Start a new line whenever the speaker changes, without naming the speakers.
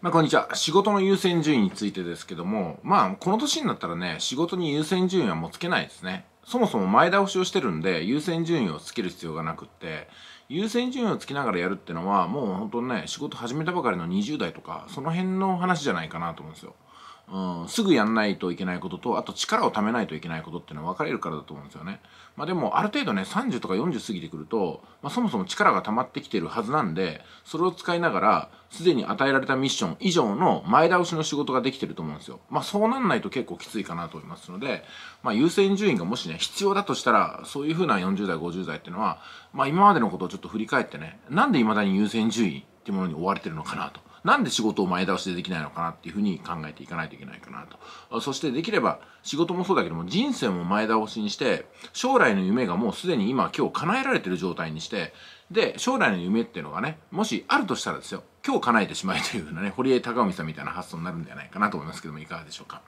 まあ、こんにちは。仕事の優先順位についてですけども、まあ、この年になったらね、仕事に優先順位はもうつけないですね。そもそも前倒しをしてるんで、優先順位をつける必要がなくって、優先順位をつけながらやるってのは、もう本当ね、仕事始めたばかりの20代とか、その辺の話じゃないかなと思うんですよ。うん、すぐやんないといけないことと、あと力を貯めないといけないことっていうのは分かれるからだと思うんですよね。まあでも、ある程度ね、30とか40過ぎてくると、まあそもそも力が溜まってきてるはずなんで、それを使いながら、すでに与えられたミッション以上の前倒しの仕事ができてると思うんですよ。まあそうなんないと結構きついかなと思いますので、まあ優先順位がもしね、必要だとしたら、そういうふうな40代、50代っていうのは、まあ今までのことをちょっと振り返ってね、なんで未だに優先順位っていうものに追われてるのかなと。なんで仕事を前倒しでできないのかなっていうふうに考えていかないといけないかなと。そしてできれば仕事もそうだけども人生も前倒しにして、将来の夢がもうすでに今今日叶えられてる状態にして、で、将来の夢っていうのがね、もしあるとしたらですよ、今日叶えてしまえというふうなね、堀江貴文さんみたいな発想になるんじゃないかなと思いますけども、いかがでしょうか。